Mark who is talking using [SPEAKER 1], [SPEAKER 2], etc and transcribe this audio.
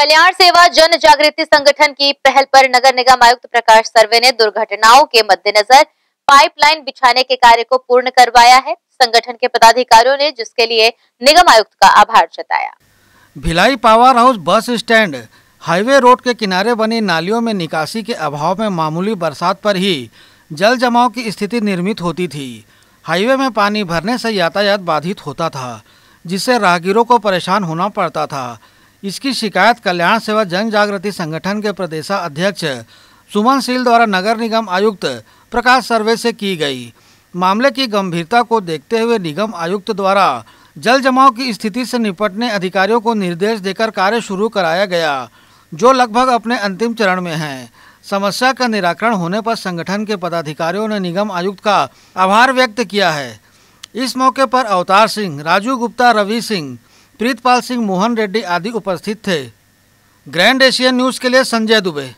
[SPEAKER 1] कल्याण सेवा जन जागृति संगठन की पहल पर नगर निगम आयुक्त प्रकाश सर्वे ने दुर्घटनाओं के मद्देनजर पाइपलाइन बिछाने के कार्य को पूर्ण करवाया है संगठन के पदाधिकारियों ने जिसके लिए निगम आयुक्त का आभार जताया
[SPEAKER 2] Bhilai power house bus stand highway road के किनारे बनी नालियों में निकासी के अभाव में मामूली बरसात पर ही जल जमाव की स्थिति निर्मित होती थी हाईवे में पानी भरने से यातायात बाधित होता था जिससे राहगीरों को परेशान होना पड़ता था इसकी शिकायत कल्याण सेवा जन जागृति संगठन के अध्यक्ष सुमन सील द्वारा नगर निगम आयुक्त प्रकाश सर्वे से की गई मामले की गंभीरता को देखते हुए निगम आयुक्त द्वारा जल जमाव की स्थिति से निपटने अधिकारियों को निर्देश देकर कार्य शुरू कराया गया जो लगभग अपने अंतिम चरण में है समस्या का निराकरण होने पर संगठन के पदाधिकारियों ने निगम आयुक्त का आभार व्यक्त किया है इस मौके पर अवतार सिंह राजू गुप्ता रवि सिंह प्रीतपाल सिंह मोहन रेड्डी आदि उपस्थित थे ग्रैंड एशियन न्यूज़ के लिए संजय दुबे